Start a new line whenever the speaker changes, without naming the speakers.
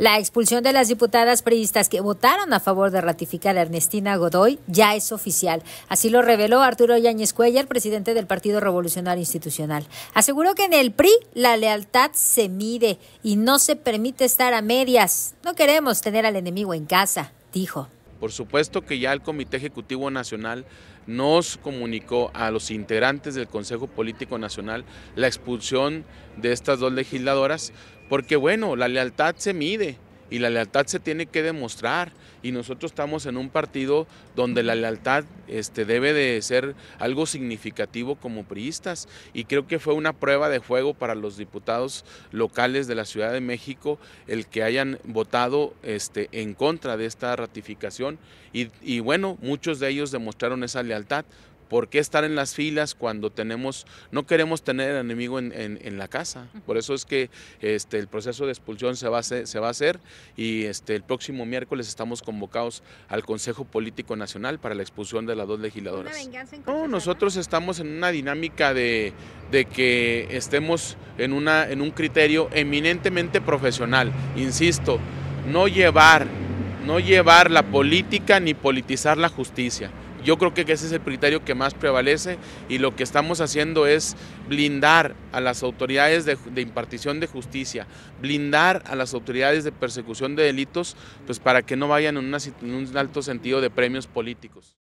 La expulsión de las diputadas priistas que votaron a favor de ratificar a Ernestina Godoy ya es oficial. Así lo reveló Arturo Yáñez Cuellar, presidente del Partido Revolucionario Institucional. Aseguró que en el PRI la lealtad se mide y no se permite estar a medias. No queremos tener al enemigo en casa, dijo.
Por supuesto que ya el Comité Ejecutivo Nacional nos comunicó a los integrantes del Consejo Político Nacional la expulsión de estas dos legisladoras, porque bueno, la lealtad se mide y la lealtad se tiene que demostrar y nosotros estamos en un partido donde la lealtad este, debe de ser algo significativo como priistas y creo que fue una prueba de juego para los diputados locales de la Ciudad de México el que hayan votado este, en contra de esta ratificación y bueno, muchos de ellos demostraron esa lealtad ¿Por qué estar en las filas cuando tenemos, no queremos tener al enemigo en, la casa? Por eso es que este, el proceso de expulsión se va a hacer, y este, el próximo miércoles estamos convocados al Consejo Político Nacional para la expulsión de las dos legisladoras. no, nosotros estamos en una dinámica de, que estemos en, en un criterio eminentemente profesional, insisto, no llevar, no llevar la política ni politizar la justicia yo creo que ese es el criterio que más prevalece y lo que estamos haciendo es blindar a las autoridades de, impartición de justicia, blindar a las autoridades de persecución de delitos, pues para que no vayan en un alto sentido de premios políticos.